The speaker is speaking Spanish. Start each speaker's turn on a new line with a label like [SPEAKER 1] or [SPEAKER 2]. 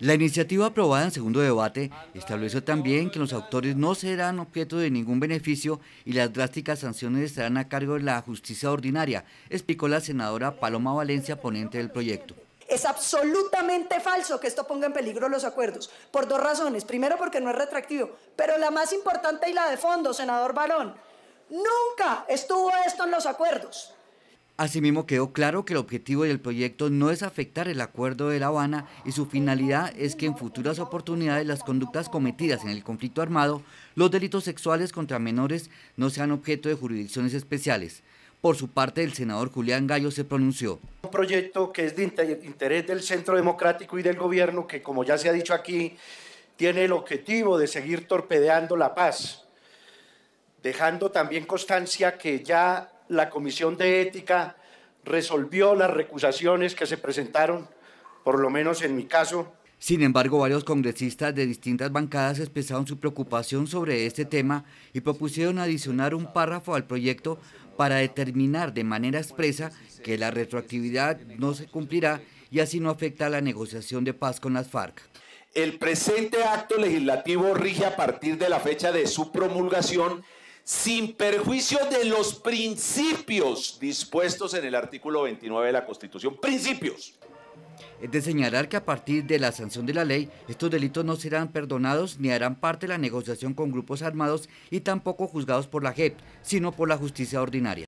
[SPEAKER 1] La iniciativa aprobada en segundo debate estableció también que los autores no serán objeto de ningún beneficio y las drásticas sanciones estarán a cargo de la justicia ordinaria, explicó la senadora Paloma Valencia, ponente del proyecto.
[SPEAKER 2] Es absolutamente falso que esto ponga en peligro los acuerdos, por dos razones. Primero, porque no es retractivo, pero la más importante y la de fondo, senador Balón, nunca estuvo esto en los acuerdos.
[SPEAKER 1] Asimismo, quedó claro que el objetivo del proyecto no es afectar el Acuerdo de La Habana y su finalidad es que en futuras oportunidades las conductas cometidas en el conflicto armado, los delitos sexuales contra menores no sean objeto de jurisdicciones especiales. Por su parte, el senador Julián Gallo se pronunció.
[SPEAKER 3] Un proyecto que es de interés del Centro Democrático y del gobierno que, como ya se ha dicho aquí, tiene el objetivo de seguir torpedeando la paz, dejando también constancia que ya la Comisión de Ética resolvió las recusaciones que se presentaron, por lo menos en mi caso.
[SPEAKER 1] Sin embargo, varios congresistas de distintas bancadas expresaron su preocupación sobre este tema y propusieron adicionar un párrafo al proyecto para determinar de manera expresa que la retroactividad no se cumplirá y así no afecta a la negociación de paz con las FARC.
[SPEAKER 3] El presente acto legislativo rige a partir de la fecha de su promulgación sin perjuicio de los principios dispuestos en el artículo 29 de la Constitución.
[SPEAKER 1] Principios. Es de señalar que a partir de la sanción de la ley, estos delitos no serán perdonados ni harán parte de la negociación con grupos armados y tampoco juzgados por la JEP, sino por la justicia ordinaria.